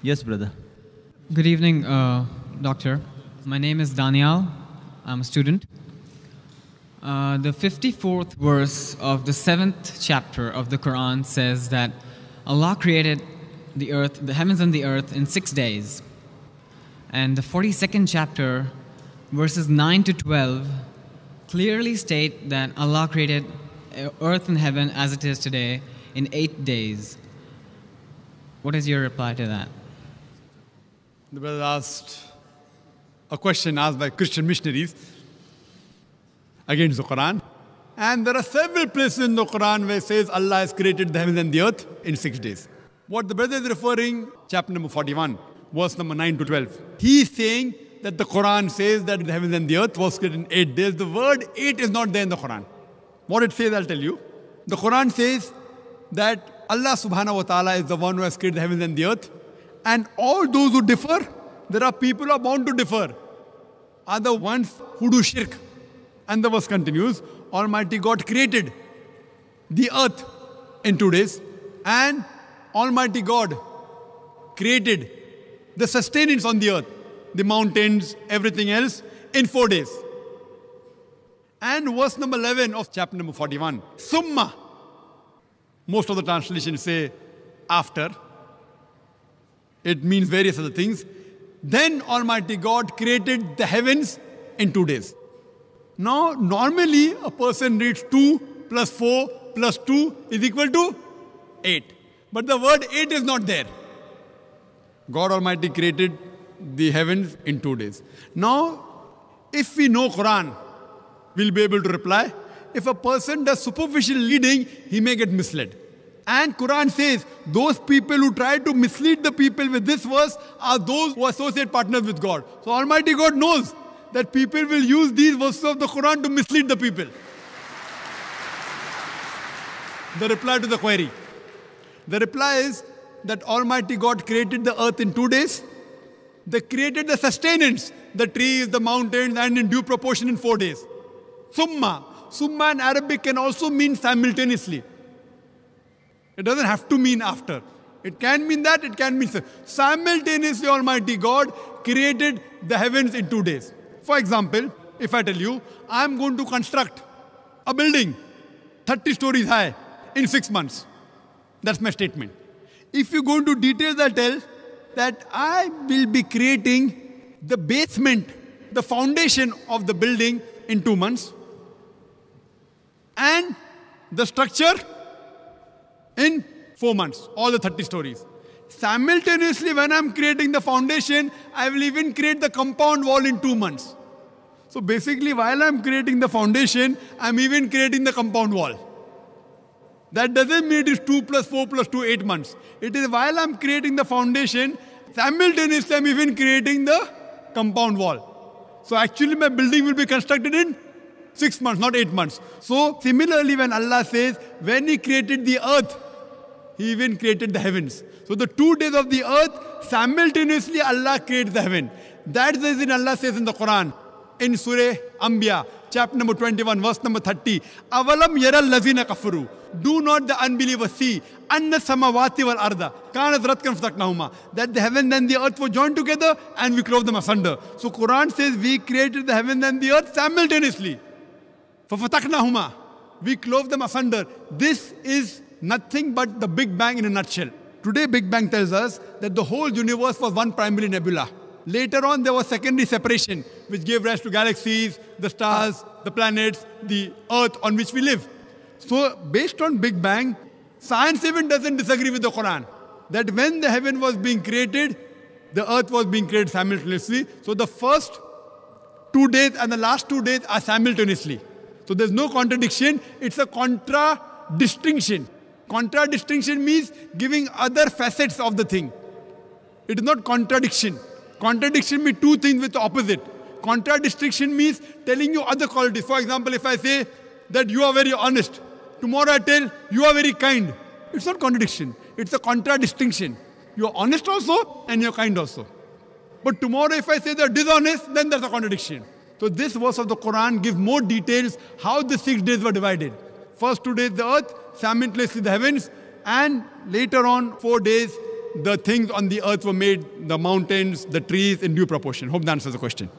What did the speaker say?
Yes, brother. Good evening, uh, doctor. My name is Daniel. I'm a student. Uh, the 54th verse of the 7th chapter of the Quran says that Allah created the earth, the heavens and the earth in six days. And the 42nd chapter, verses 9 to 12, clearly state that Allah created uh, earth and heaven as it is today in eight days. What is your reply to that? The brother asked a question asked by Christian missionaries against the Quran. And there are several places in the Quran where it says Allah has created the heavens and the earth in six days. What the brother is referring, chapter number 41, verse number 9 to 12. He is saying that the Quran says that the heavens and the earth was created in eight days. The word eight is not there in the Quran. What it says, I'll tell you. The Quran says that Allah subhanahu wa ta'ala is the one who has created the heavens and the earth and all those who differ, there are people who are bound to differ, are the ones who do shirk. And the verse continues Almighty God created the earth in two days, and Almighty God created the sustenance on the earth, the mountains, everything else, in four days. And verse number 11 of chapter number 41 Summa. Most of the translations say after it means various other things. Then Almighty God created the heavens in two days. Now, normally a person reads 2 plus 4 plus 2 is equal to 8. But the word 8 is not there. God Almighty created the heavens in two days. Now, if we know Quran, we'll be able to reply. If a person does superficial reading, he may get misled. And Quran says those people who try to mislead the people with this verse are those who associate partners with God. So Almighty God knows that people will use these verses of the Quran to mislead the people. The reply to the query. The reply is that Almighty God created the earth in two days. They created the sustenance, the trees, the mountains, and in due proportion in four days. Summa. Summa in Arabic can also mean simultaneously. It doesn't have to mean after. It can mean that, it can mean simultaneously Almighty God created the heavens in two days. For example, if I tell you, I'm going to construct a building 30 stories high in six months. That's my statement. If you go into details, I tell that I will be creating the basement, the foundation of the building in two months. And the structure in four months, all the 30 stories. Simultaneously, when I'm creating the foundation, I will even create the compound wall in two months. So basically, while I'm creating the foundation, I'm even creating the compound wall. That doesn't mean it is 2 plus 4 plus 2, 8 months. It is while I'm creating the foundation, simultaneously I'm even creating the compound wall. So actually, my building will be constructed in 6 months, not 8 months. So similarly, when Allah says, when He created the earth, he even created the heavens. So the two days of the earth, simultaneously Allah creates the heaven. That is the reason Allah says in the Quran, in Surah Ambiya, chapter number 21, verse number 30, Avalam yara lazina kafuru. Do not the unbelievers see, anna samawati wal arda, kanat ratkan fataknahuma. That the heaven and the earth were joined together and we clove them asunder. So Quran says we created the heaven and the earth simultaneously. فَفَتَقْنَاهُمَا We clove them asunder. This is nothing but the Big Bang in a nutshell. Today, Big Bang tells us that the whole universe was one primary nebula. Later on, there was secondary separation, which gave rise to galaxies, the stars, the planets, the Earth on which we live. So, based on Big Bang, science even doesn't disagree with the Quran that when the heaven was being created, the earth was being created simultaneously. So the first two days and the last two days are simultaneously. So there's no contradiction, it's a contra distinction. Contradistinction means giving other facets of the thing. It is not contradiction. Contradiction means two things with opposite. Contradistinction means telling you other qualities. For example, if I say that you are very honest, tomorrow I tell you are very kind. It's not contradiction, it's a contradistinction. You're honest also and you're kind also. But tomorrow if I say they're dishonest, then there's a contradiction. So this verse of the Quran gives more details how the six days were divided. First two days the earth, sandwiched the heavens, and later on, four days, the things on the earth were made, the mountains, the trees in due proportion. Hope that answers the question.